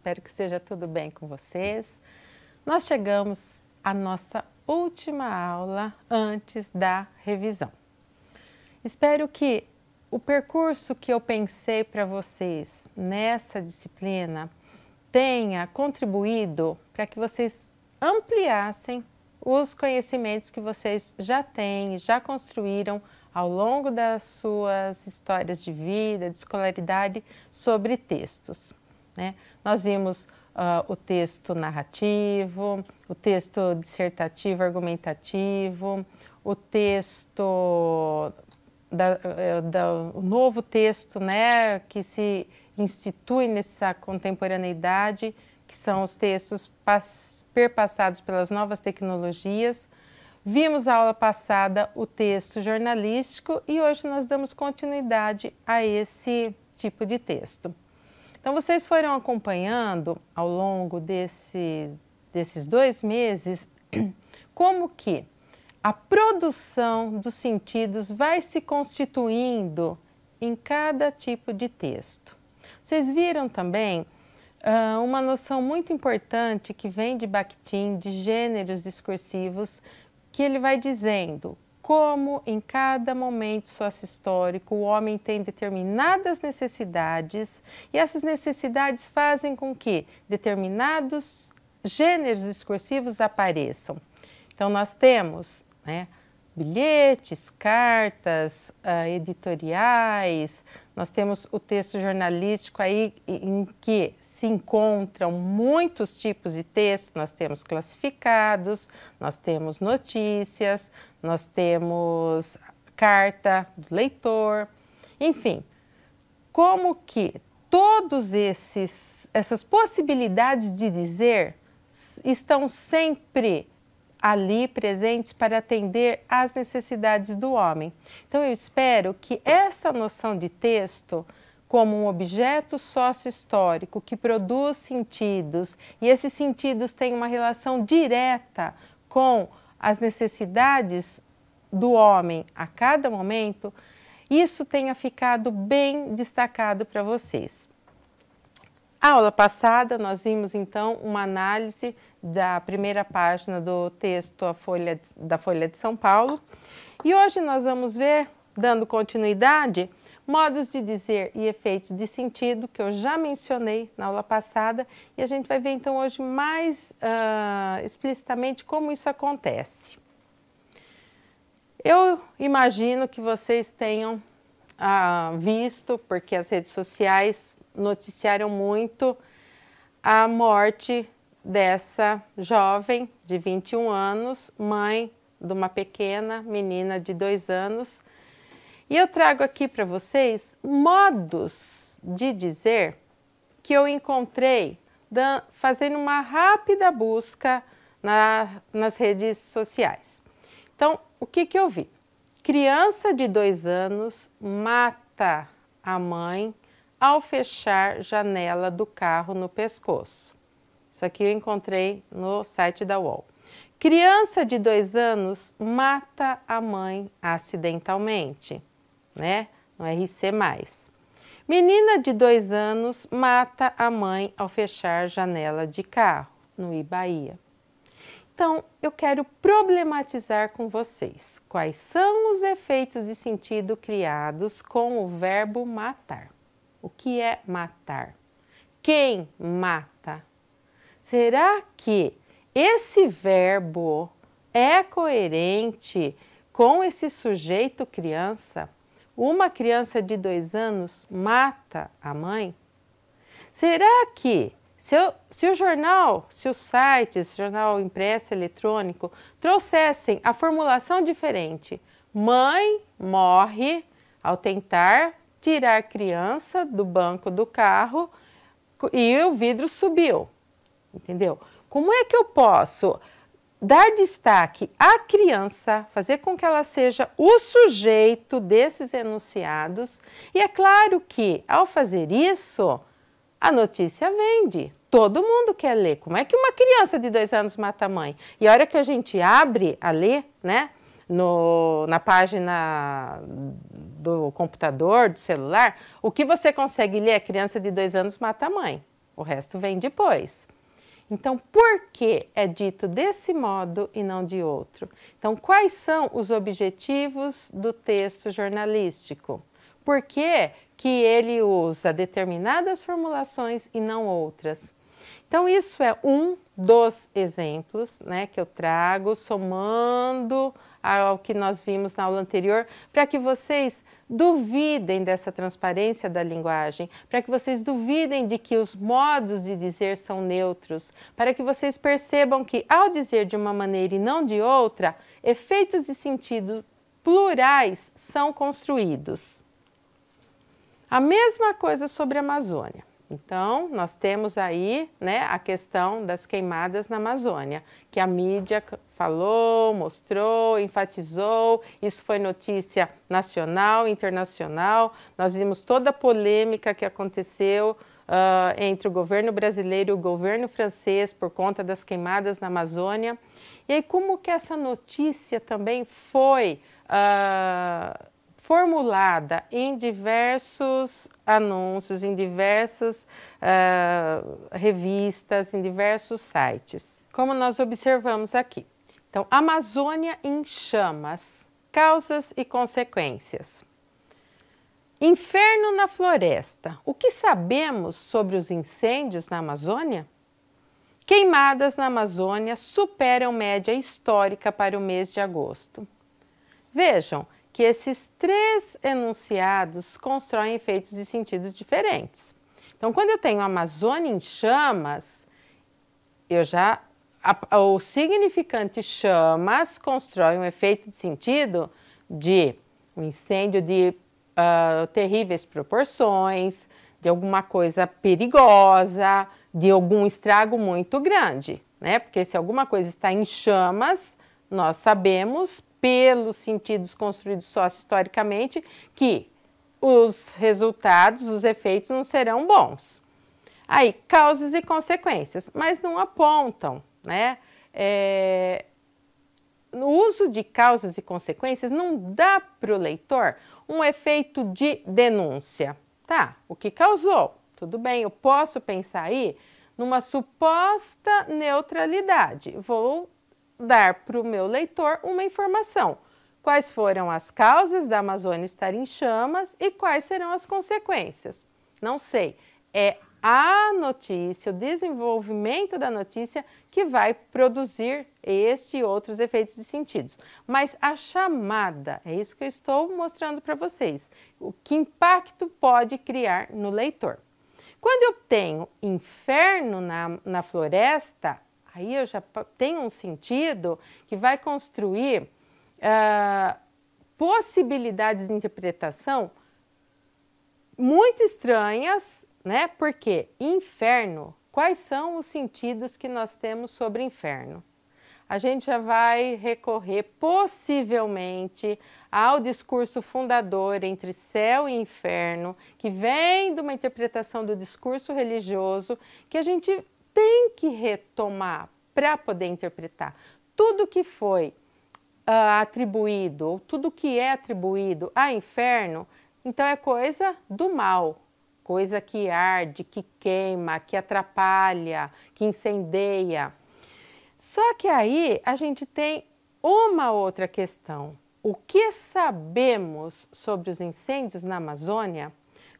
Espero que esteja tudo bem com vocês. Nós chegamos à nossa última aula antes da revisão. Espero que o percurso que eu pensei para vocês nessa disciplina tenha contribuído para que vocês ampliassem os conhecimentos que vocês já têm, já construíram ao longo das suas histórias de vida, de escolaridade sobre textos. Né? Nós vimos uh, o texto narrativo, o texto dissertativo argumentativo, o texto da, eh, da, o novo texto né, que se institui nessa contemporaneidade, que são os textos perpassados pelas novas tecnologias. Vimos a aula passada o texto jornalístico e hoje nós damos continuidade a esse tipo de texto. Então, vocês foram acompanhando ao longo desse, desses dois meses como que a produção dos sentidos vai se constituindo em cada tipo de texto. Vocês viram também uh, uma noção muito importante que vem de Bakhtin, de gêneros discursivos, que ele vai dizendo como em cada momento sócio-histórico o homem tem determinadas necessidades e essas necessidades fazem com que determinados gêneros discursivos apareçam. Então, nós temos né, bilhetes, cartas, uh, editoriais, nós temos o texto jornalístico aí em que se encontram muitos tipos de texto. Nós temos classificados, nós temos notícias, nós temos carta do leitor, enfim, como que todos esses essas possibilidades de dizer estão sempre ali presentes para atender às necessidades do homem. Então eu espero que essa noção de texto como um objeto sócio-histórico que produz sentidos, e esses sentidos têm uma relação direta com as necessidades do homem a cada momento, isso tenha ficado bem destacado para vocês. A aula passada nós vimos então uma análise da primeira página do texto Folha de, da Folha de São Paulo e hoje nós vamos ver, dando continuidade, modos de dizer e efeitos de sentido, que eu já mencionei na aula passada, e a gente vai ver então hoje mais uh, explicitamente como isso acontece. Eu imagino que vocês tenham uh, visto, porque as redes sociais noticiaram muito, a morte dessa jovem de 21 anos, mãe de uma pequena menina de dois anos, e eu trago aqui para vocês modos de dizer que eu encontrei fazendo uma rápida busca na, nas redes sociais. Então, o que, que eu vi? Criança de dois anos mata a mãe ao fechar janela do carro no pescoço. Isso aqui eu encontrei no site da UOL. Criança de dois anos mata a mãe acidentalmente né? No RC+. Menina de dois anos mata a mãe ao fechar janela de carro, no Ibaía. Então, eu quero problematizar com vocês quais são os efeitos de sentido criados com o verbo matar. O que é matar? Quem mata? Será que esse verbo é coerente com esse sujeito criança? uma criança de dois anos mata a mãe? Será que se, eu, se, o jornal, se o site, se o jornal impresso, eletrônico, trouxessem a formulação diferente, mãe morre ao tentar tirar criança do banco do carro e o vidro subiu, entendeu? Como é que eu posso dar destaque à criança, fazer com que ela seja o sujeito desses enunciados. E é claro que, ao fazer isso, a notícia vende. Todo mundo quer ler. Como é que uma criança de dois anos mata a mãe? E a hora que a gente abre a ler, né? No, na página do computador, do celular, o que você consegue ler é criança de dois anos mata a mãe. O resto vem depois. Então, por que é dito desse modo e não de outro? Então, quais são os objetivos do texto jornalístico? Por que, que ele usa determinadas formulações e não outras? Então, isso é um dos exemplos né, que eu trago somando ao que nós vimos na aula anterior, para que vocês duvidem dessa transparência da linguagem, para que vocês duvidem de que os modos de dizer são neutros, para que vocês percebam que, ao dizer de uma maneira e não de outra, efeitos de sentido plurais são construídos. A mesma coisa sobre a Amazônia. Então, nós temos aí né, a questão das queimadas na Amazônia, que a mídia falou, mostrou, enfatizou, isso foi notícia nacional, internacional. Nós vimos toda a polêmica que aconteceu uh, entre o governo brasileiro e o governo francês por conta das queimadas na Amazônia. E aí, como que essa notícia também foi. Uh, formulada em diversos anúncios, em diversas uh, revistas, em diversos sites, como nós observamos aqui. Então, Amazônia em chamas, causas e consequências. Inferno na floresta. O que sabemos sobre os incêndios na Amazônia? Queimadas na Amazônia superam média histórica para o mês de agosto. Vejam, que esses três enunciados constroem efeitos e sentidos diferentes. Então, quando eu tenho Amazônia em chamas, eu já a, o significante chamas constrói um efeito de sentido de um incêndio de uh, terríveis proporções, de alguma coisa perigosa, de algum estrago muito grande, né? Porque se alguma coisa está em chamas, nós sabemos, pelos sentidos construídos só historicamente que os resultados, os efeitos não serão bons. Aí, causas e consequências, mas não apontam, né? É... uso de causas e consequências não dá para o leitor um efeito de denúncia. Tá, o que causou? Tudo bem, eu posso pensar aí numa suposta neutralidade. Vou dar para o meu leitor uma informação. Quais foram as causas da Amazônia estar em chamas e quais serão as consequências? Não sei. É a notícia, o desenvolvimento da notícia que vai produzir este e outros efeitos de sentidos. Mas a chamada, é isso que eu estou mostrando para vocês, o que impacto pode criar no leitor. Quando eu tenho inferno na, na floresta, Aí eu já tenho um sentido que vai construir uh, possibilidades de interpretação muito estranhas, né? Porque inferno, quais são os sentidos que nós temos sobre inferno? A gente já vai recorrer possivelmente ao discurso fundador entre céu e inferno, que vem de uma interpretação do discurso religioso que a gente tem que retomar para poder interpretar. Tudo que foi uh, atribuído, ou tudo que é atribuído a inferno, então é coisa do mal, coisa que arde, que queima, que atrapalha, que incendeia. Só que aí a gente tem uma outra questão. O que sabemos sobre os incêndios na Amazônia?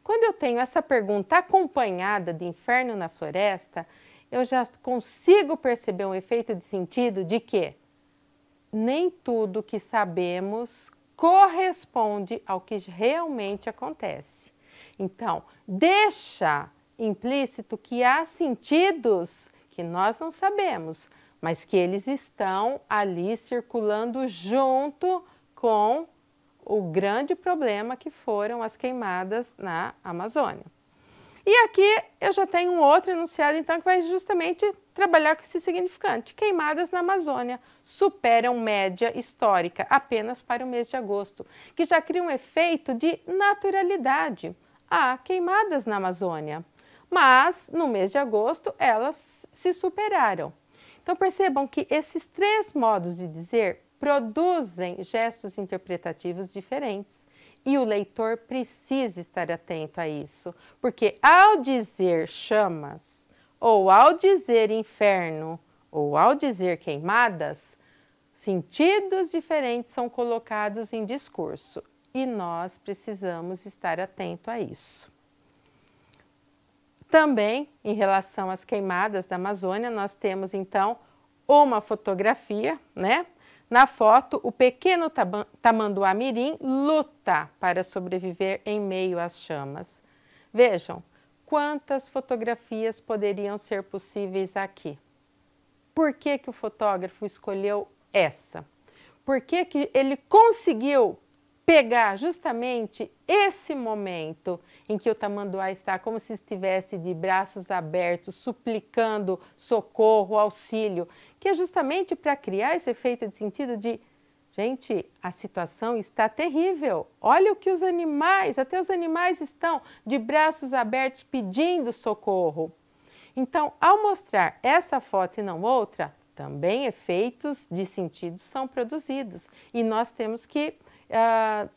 Quando eu tenho essa pergunta acompanhada de inferno na floresta, eu já consigo perceber um efeito de sentido de que nem tudo que sabemos corresponde ao que realmente acontece. Então, deixa implícito que há sentidos que nós não sabemos, mas que eles estão ali circulando junto com o grande problema que foram as queimadas na Amazônia. E aqui eu já tenho um outro enunciado, então, que vai justamente trabalhar com esse significante. Queimadas na Amazônia superam média histórica apenas para o mês de agosto, que já cria um efeito de naturalidade. Há ah, queimadas na Amazônia, mas no mês de agosto elas se superaram. Então percebam que esses três modos de dizer produzem gestos interpretativos diferentes. E o leitor precisa estar atento a isso, porque ao dizer chamas, ou ao dizer inferno, ou ao dizer queimadas, sentidos diferentes são colocados em discurso e nós precisamos estar atento a isso. Também, em relação às queimadas da Amazônia, nós temos então uma fotografia, né? Na foto, o pequeno tamanduá mirim luta para sobreviver em meio às chamas. Vejam quantas fotografias poderiam ser possíveis aqui. Por que, que o fotógrafo escolheu essa? Por que, que ele conseguiu pegar justamente esse momento em que o tamanduá está como se estivesse de braços abertos, suplicando socorro, auxílio, que é justamente para criar esse efeito de sentido de Gente, a situação está terrível. Olha o que os animais, até os animais estão de braços abertos pedindo socorro. Então, ao mostrar essa foto e não outra, também efeitos de sentido são produzidos e nós temos que ah,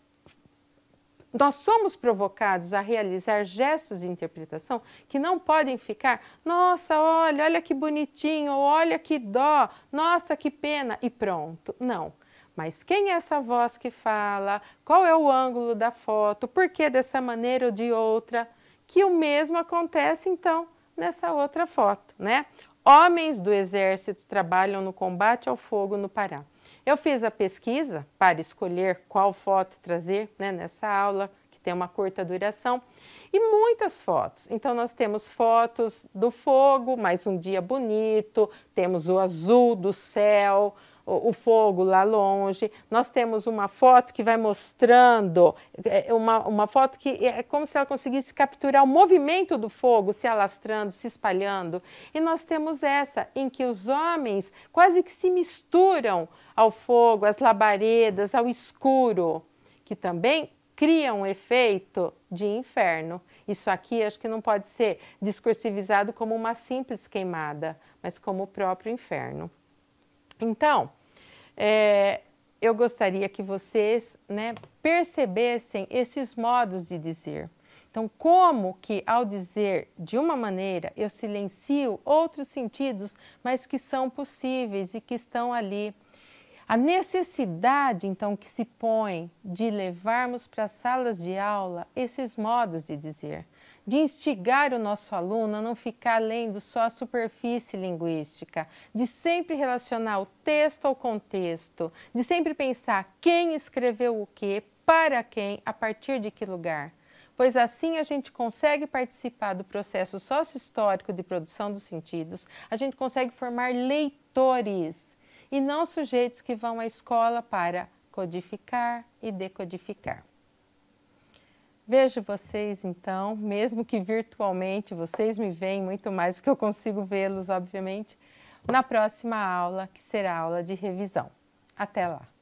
nós somos provocados a realizar gestos de interpretação que não podem ficar, nossa, olha, olha que bonitinho, olha que dó, nossa, que pena, e pronto. Não. Mas quem é essa voz que fala? Qual é o ângulo da foto? Por que dessa maneira ou de outra? Que o mesmo acontece então nessa outra foto, né? Homens do exército trabalham no combate ao fogo no Pará. Eu fiz a pesquisa para escolher qual foto trazer né, nessa aula, que tem uma curta duração, e muitas fotos. Então, nós temos fotos do fogo, mais um dia bonito, temos o azul do céu, o, fogo lá longe. Nós temos uma foto que vai mostrando, é, é uma, uma foto que é, é como se ela conseguisse capturar o movimento do fogo se alastrando, se espalhando. E nós temos essa, em que os homens quase que se misturam ao fogo, às labaredas, ao escuro, que também cria um efeito de inferno. Isso aqui acho que não pode ser discursivizado como uma simples queimada, mas como o próprio inferno. Então, é, eu gostaria que vocês né, percebessem esses modos de dizer. Então, como que ao dizer de uma maneira eu silencio outros sentidos, mas que são possíveis e que estão ali. A necessidade, então, que se põe de levarmos para salas de aula esses modos de dizer de instigar o nosso aluno a não ficar lendo só a superfície linguística, de sempre relacionar o texto ao contexto, de sempre pensar quem escreveu o que, para quem, a partir de que lugar. Pois assim a gente consegue participar do processo sócio-histórico de produção dos sentidos, a gente consegue formar leitores e não sujeitos que vão à escola para codificar e decodificar. Vejo vocês então, mesmo que virtualmente, vocês me veem muito mais do que eu consigo vê-los, obviamente, na próxima aula, que será aula de revisão. Até lá!